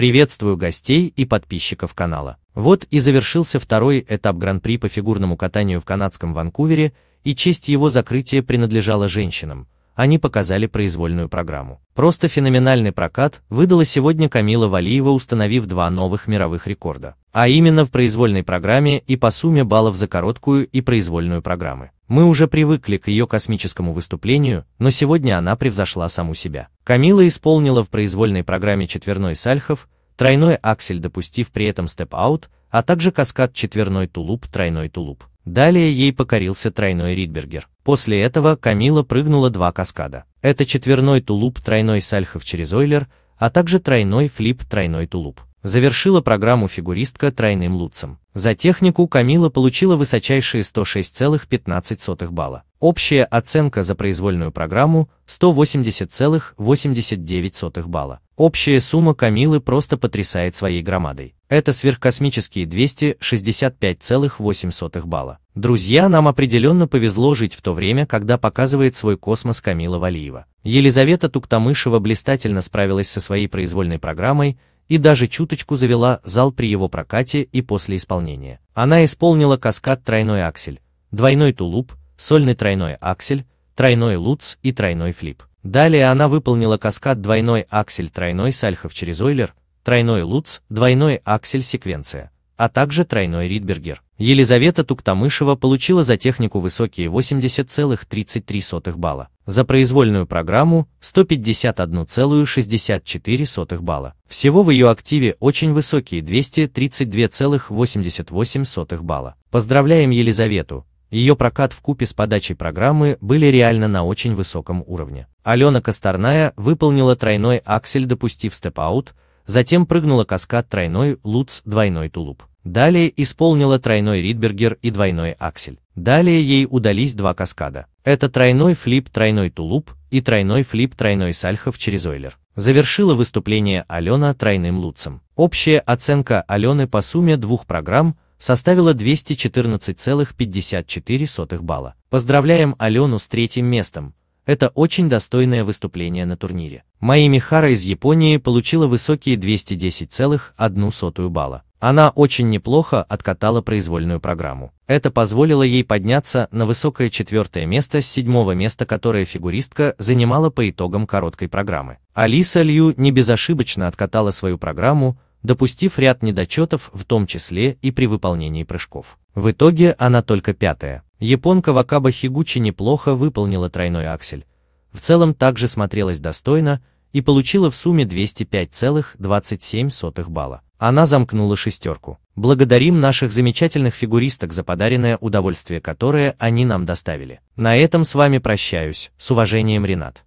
Приветствую гостей и подписчиков канала. Вот и завершился второй этап Гран-при по фигурному катанию в канадском Ванкувере, и честь его закрытия принадлежала женщинам, они показали произвольную программу. Просто феноменальный прокат выдала сегодня Камила Валиева, установив два новых мировых рекорда. А именно в произвольной программе и по сумме баллов за короткую и произвольную программы. Мы уже привыкли к ее космическому выступлению, но сегодня она превзошла саму себя. Камила исполнила в произвольной программе четверной сальхов, тройной аксель допустив при этом степ-аут, а также каскад четверной тулуп, тройной тулуп. Далее ей покорился тройной ридбергер. После этого Камила прыгнула два каскада. Это четверной тулуп, тройной сальхов через ойлер, а также тройной флип, тройной тулуп. Завершила программу фигуристка тройным лутцем. За технику Камила получила высочайшие 106,15 балла. Общая оценка за произвольную программу 180,89 балла. Общая сумма Камилы просто потрясает своей громадой. Это сверхкосмические 265,8 балла. Друзья, нам определенно повезло жить в то время, когда показывает свой космос Камила Валиева. Елизавета Туктамышева блистательно справилась со своей произвольной программой, и даже чуточку завела зал при его прокате и после исполнения. Она исполнила каскад тройной аксель, двойной тулуп, сольный тройной аксель, тройной луц и тройной флип. Далее она выполнила каскад двойной аксель тройной сальхов через ойлер, тройной луц, двойной аксель секвенция, а также тройной ридбергер. Елизавета Туктамышева получила за технику высокие 80,33 балла за произвольную программу 151,64 балла. Всего в ее активе очень высокие 232,88 балла. Поздравляем Елизавету, ее прокат в купе с подачей программы были реально на очень высоком уровне. Алена Косторная выполнила тройной аксель, допустив степ-аут, затем прыгнула каскад тройной луц двойной тулуп. Далее исполнила тройной ридбергер и двойной аксель. Далее ей удались два каскада. Это тройной флип, тройной тулуп и тройной флип, тройной сальхов через ойлер. Завершила выступление Алена тройным лутцем. Общая оценка Алены по сумме двух программ составила 214,54 балла. Поздравляем Алену с третьим местом. Это очень достойное выступление на турнире. Майми Хара из Японии получила высокие 210,1 балла. Она очень неплохо откатала произвольную программу. Это позволило ей подняться на высокое четвертое место с седьмого места, которое фигуристка занимала по итогам короткой программы. Алиса Лью не безошибочно откатала свою программу, допустив ряд недочетов, в том числе и при выполнении прыжков. В итоге она только пятая. Японка Вакаба Хигучи неплохо выполнила тройной аксель. В целом также смотрелась достойно, и получила в сумме 205,27 балла. Она замкнула шестерку. Благодарим наших замечательных фигуристок за подаренное удовольствие, которое они нам доставили. На этом с вами прощаюсь, с уважением Ренат.